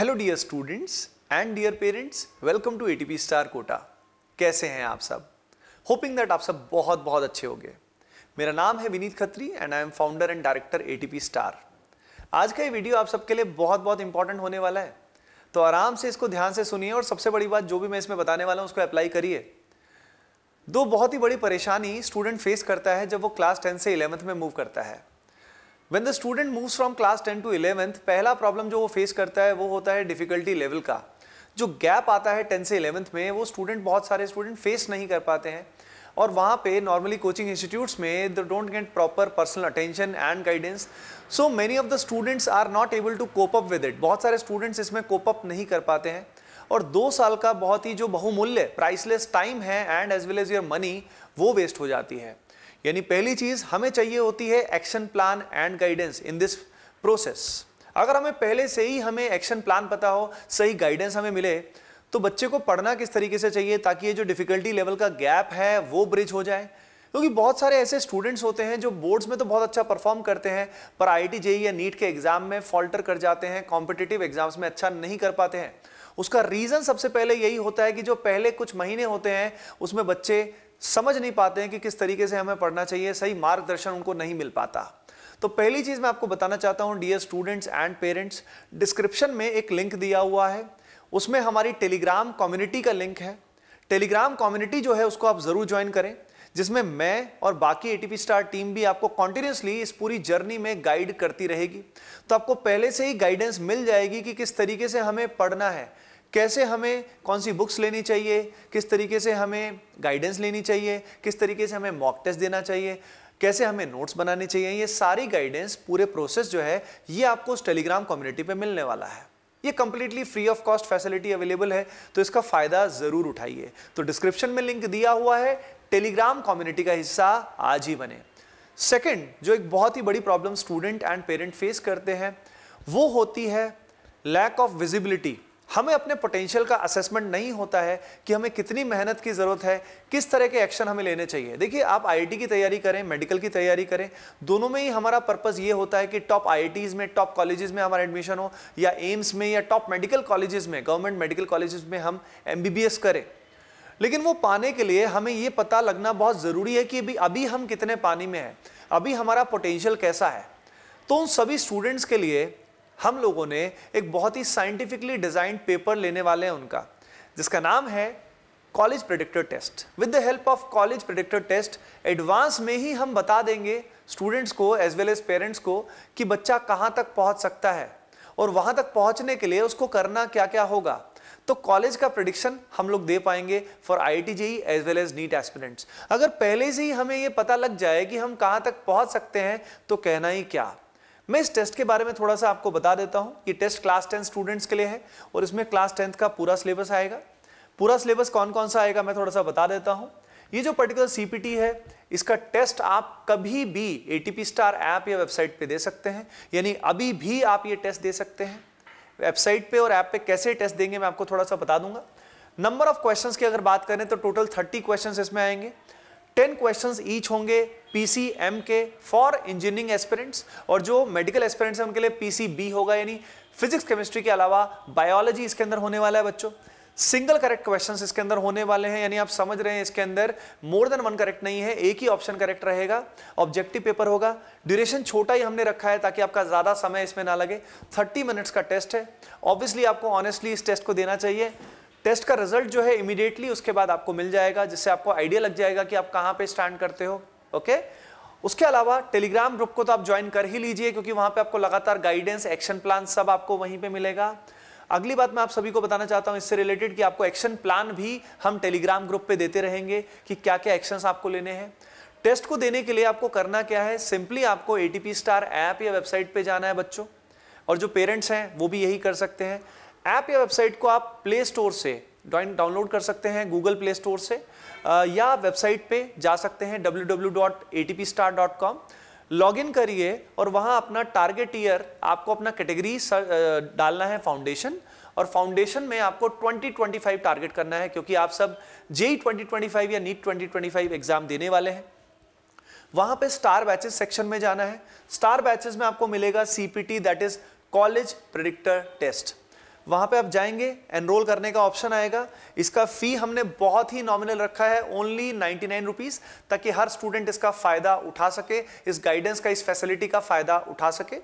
hello dear students and dear parents welcome to ATP Star Kota कैसे हैं आप सब होपिंग दैट आप सब बहुत बहुत अच्छे होंगे मेरा नाम है Vineet Khatri and I am founder and director ATP Star आज का ये वीडियो आप सबके लिए बहुत बहुत इंपॉर्टेंट होने वाला है तो आराम से इसको ध्यान से सुनिए और सबसे बड़ी बात जो भी मैं इसमें बताने वाला हूँ उसको अप्लाई करिए दो बहुत ही बड़ी परेशानी स्टूडेंट फेस करता है जब वो क्लास टेंथ से इलेवंथ में मूव करता है when the student moves from class ten to eleventh पहला प्रॉब्लम जो वो फेस करता है वो होता है डिफिकल्टी लेवल का जो गैप आता है टेंथ से इलेवेंथ में वो स्टूडेंट बहुत सारे स्टूडेंट फेस नहीं कर पाते हैं और वहाँ पे नॉर्मली कोचिंग इंस्टीट्यूट्स में they don't get proper personal attention and guidance so many of the students are not able to cope up with it बहुत सारे स्टूडेंट्स इसमें कोप अप नहीं कर पाते हैं और दो साल का बहुत ही जो बहुमूल्य प्राइसलेस टाइम है and as well as your money वो वेस्ट हो जाती है यानी पहली चीज हमें चाहिए होती है action plan and guidance in this process अगर हमें पहले से ही हमें एक्शन प्लान पता हो सही गाइडेंस हमें मिले तो बच्चे को पढ़ना किस तरीके से चाहिए ताकि ये जो डिफिकल्टी लेवल का गैप है वो ब्रिज हो जाए क्योंकि बहुत सारे ऐसे स्टूडेंट्स होते हैं जो बोर्ड्स में तो बहुत अच्छा परफॉर्म करते हैं पर आई टी e या नीट के एग्जाम में फॉल्टर कर जाते हैं कॉम्पिटिटिव एग्जाम्स में अच्छा नहीं कर पाते हैं उसका रीज़न सबसे पहले यही होता है कि जो पहले कुछ महीने होते हैं उसमें बच्चे समझ नहीं पाते हैं कि किस तरीके से हमें पढ़ना चाहिए सही मार्गदर्शन उनको नहीं मिल पाता तो पहली चीज़ मैं आपको बताना चाहता हूं dear students and parents description में एक लिंक दिया हुआ है उसमें हमारी टेलीग्राम कम्युनिटी का लिंक है टेलीग्राम कम्युनिटी जो है उसको आप ज़रूर ज्वाइन करें जिसमें मैं और बाकी एटीपी स्टार टीम भी आपको कॉन्टिन्यूसली इस पूरी जर्नी में गाइड करती रहेगी तो आपको पहले से ही गाइडेंस मिल जाएगी कि किस तरीके से हमें पढ़ना है कैसे हमें कौन सी बुक्स लेनी चाहिए किस तरीके से हमें गाइडेंस लेनी चाहिए किस तरीके से हमें मॉक टेस्ट देना चाहिए कैसे हमें नोट्स बनाने चाहिए ये सारी गाइडेंस पूरे प्रोसेस जो है ये आपको उस टेलीग्राम कम्युनिटी पे मिलने वाला है ये completely free of cost facility available है तो इसका फ़ायदा ज़रूर उठाइए तो डिस्क्रिप्शन में लिंक दिया हुआ है टेलीग्राम कम्युनिटी का हिस्सा आज ही बने सेकेंड जो एक बहुत ही बड़ी problem student and parent face करते हैं वो होती है लैक ऑफ विजिबिलिटी हमें अपने पोटेंशियल का असेसमेंट नहीं होता है कि हमें कितनी मेहनत की ज़रूरत है किस तरह के एक्शन हमें लेने चाहिए देखिए आप आईआईटी की तैयारी करें मेडिकल की तैयारी करें दोनों में ही हमारा पर्पज़ ये होता है कि टॉप आई में टॉप कॉलेजेस में हमारा एडमिशन हो या एम्स में या टॉप मेडिकल कॉलेजेस में गवर्नमेंट मेडिकल कॉलेजेस में हम एम करें लेकिन वो पाने के लिए हमें ये पता लगना बहुत ज़रूरी है कि अभी अभी हम कितने पानी में हैं अभी हमारा पोटेंशियल कैसा है तो उन सभी स्टूडेंट्स के लिए हम लोगों ने एक बहुत ही साइंटिफिकली डिजाइन पेपर लेने वाले हैं उनका जिसका नाम है college predictor test with the help of college predictor test advance में ही हम बता देंगे स्टूडेंट्स को एज वेल एज पेरेंट्स को कि बच्चा कहाँ तक पहुँच सकता है और वहाँ तक पहुँचने के लिए उसको करना क्या क्या होगा तो कॉलेज का प्रडिक्शन हम लोग दे पाएंगे for I T JEE as well as NEET aspirants अगर पहले से ही हमें ये पता लग जाए कि हम कहाँ तक पहुँच सकते हैं तो कहना ही क्या मैं इस टेस्ट के बारे में थोड़ा सा आपको बता देता हूँ ये टेस्ट क्लास टेंथ स्टूडेंट्स के लिए है और इसमें क्लास टेंथ का पूरा सिलेबस आएगा पूरा सिलेबस कौन कौन सा आएगा मैं थोड़ा सा बता देता हूँ ये जो पर्टिकुलर सीपीटी है इसका टेस्ट आप कभी भी ए स्टार ऐप या वेबसाइट पे दे सकते हैं यानी अभी भी आप ये टेस्ट दे सकते हैं वेबसाइट पे और ऐप पे कैसे टेस्ट देंगे मैं आपको थोड़ा सा बता दूंगा नंबर ऑफ क्वेश्चंस की अगर बात करें तो टोटल थर्टी क्वेश्चंस इसमें आएंगे टेन क्वेश्चंस ईच होंगे पीसीएम एम के फॉर इंजीनियरिंग एस्पिरेंट्स और जो मेडिकल एस्पिरेंट्स हैं उनके लिए पीसी बी होगा यानी फिजिक्स केमिस्ट्री के अलावा बायोलॉजी इसके अंदर होने वाला है बच्चों सिंगल करेक्ट क्वेश्चन इसके अंदर होने वाले हैं यानी आप समझ रहे हैं इसके अंदर मोर देन वन करेक्ट नहीं है एक ही ऑप्शन करेक्ट रहेगा ऑब्जेक्टिव पेपर होगा ड्यूरेशन छोटा ही हमने रखा है ताकि आपका ज़्यादा समय इसमें ना लगे थर्टी मिनट्स का टेस्ट है ऑब्वियसली आपको ऑनेस्टली इस टेस्ट को देना चाहिए टेस्ट का रिजल्ट जो है इमीडिएटली उसके बाद आपको मिल जाएगा जिससे आपको आइडिया लग जाएगा कि आप कहां पे स्टैंड करते हो ओके उसके अलावा टेलीग्राम ग्रुप को तो आप ज्वाइन कर ही लीजिए क्योंकि वहां पे आपको लगातार गाइडेंस एक्शन प्लान सब आपको वहीं पे मिलेगा अगली बात मैं आप सभी को बताना चाहता हूं इससे रिलेटेड कि आपको एक्शन प्लान भी हम टेलीग्राम ग्रुप पे देते रहेंगे कि क्या क्या एक्शंस आपको लेने हैं टेस्ट को देने के लिए आपको करना क्या है सिंपली आपको ए स्टार ऐप या वेबसाइट पे जाना है बच्चों और जो पेरेंट्स हैं वो भी यही कर सकते हैं ऐप या वेबसाइट को आप प्ले स्टोर से डाउनलोड कर सकते हैं गूगल प्ले स्टोर से या वेबसाइट पे जा सकते हैं www.atpstar.com लॉगिन करिए और वहाँ अपना टारगेट ईयर आपको अपना कैटेगरी डालना है फाउंडेशन और फाउंडेशन में आपको 2025 टारगेट करना है क्योंकि आप सब जेई 2025 या नीट 2025 एग्जाम देने वाले हैं वहां पे स्टार बैचेस सेक्शन में जाना है स्टार बैचेस में आपको मिलेगा CPT that is college predictor test वहाँ पे आप जाएंगे एनरोल करने का ऑप्शन आएगा इसका फ़ी हमने बहुत ही नॉमिनल रखा है ओनली नाइन्टी नाइन रुपीज़ ताकि हर स्टूडेंट इसका फ़ायदा उठा सके इस गाइडेंस का इस फैसिलिटी का फ़ायदा उठा सके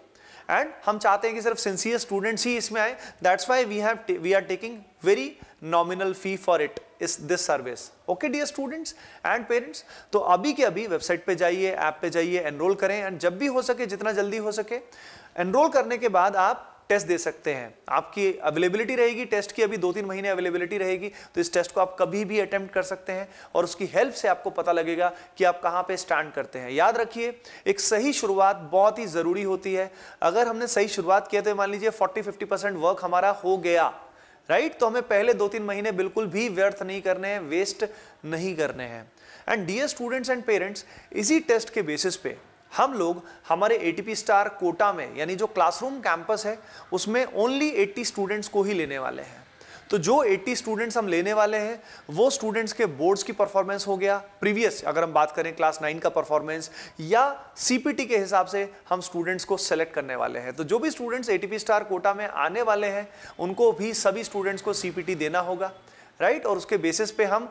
एंड हम चाहते हैं कि सिर्फ सिंसियर स्टूडेंट्स ही इसमें आए that's why we have we are taking very nominal fee for it is this service okay dear students and parents तो अभी के अभी वेबसाइट पे जाइए ऐप पे जाइए एनरोल करें एंड जब भी हो सके जितना जल्दी हो सके एनरोल करने के बाद आप टेस्ट दे सकते हैं आपकी अवेलेबिलिटी रहेगी टेस्ट की अभी दो तीन महीने अवेलेबिलिटी रहेगी तो इस टेस्ट को आप कभी भी अटेम्प्ट कर सकते हैं और उसकी हेल्प से आपको पता लगेगा कि आप कहाँ पे स्टैंड करते हैं याद रखिए एक सही शुरुआत बहुत ही ज़रूरी होती है अगर हमने सही शुरुआत किया तो मान लीजिए फोर्टी फिफ्टी वर्क हमारा हो गया राइट तो हमें पहले दो तीन महीने बिल्कुल भी व्यर्थ नहीं करने हैं वेस्ट नहीं करने हैं and dear students and parents इसी टेस्ट के बेसिस पे हम लोग हमारे ए स्टार कोटा में यानी जो क्लासरूम कैंपस है उसमें ओनली 80 स्टूडेंट्स को ही लेने वाले हैं तो जो 80 स्टूडेंट्स हम लेने वाले हैं वो स्टूडेंट्स के बोर्ड्स की परफॉर्मेंस हो गया प्रीवियस अगर हम बात करें क्लास नाइन का परफॉर्मेंस या सीपीटी के हिसाब से हम स्टूडेंट्स को सेलेक्ट करने वाले हैं तो जो भी स्टूडेंट्स एटीपी स्टार कोटा में आने वाले हैं उनको भी सभी स्टूडेंट्स को सीपीटी देना होगा राइट और उसके बेसिस पे हम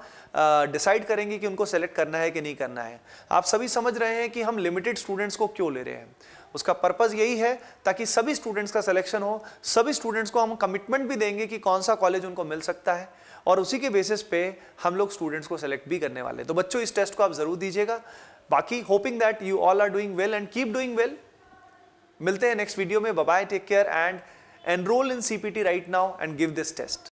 डिसाइड करेंगे कि उनको सेलेक्ट करना है कि नहीं करना है आप सभी समझ रहे हैं कि हम लिमिटेड स्टूडेंट्स को क्यों ले रहे हैं उसका पर्पज़ यही है ताकि सभी स्टूडेंट्स का सिलेक्शन हो सभी स्टूडेंट्स को हम कमिटमेंट भी देंगे कि कौन सा कॉलेज उनको मिल सकता है और उसी के बेसिस पे हम लोग स्टूडेंट्स को सेलेक्ट भी करने वाले तो बच्चों इस टेस्ट को आप ज़रूर दीजिएगा बाकी hoping that you all are doing well and keep doing well मिलते हैं नेक्स्ट वीडियो में bye take care and enroll in C P T right now and give this test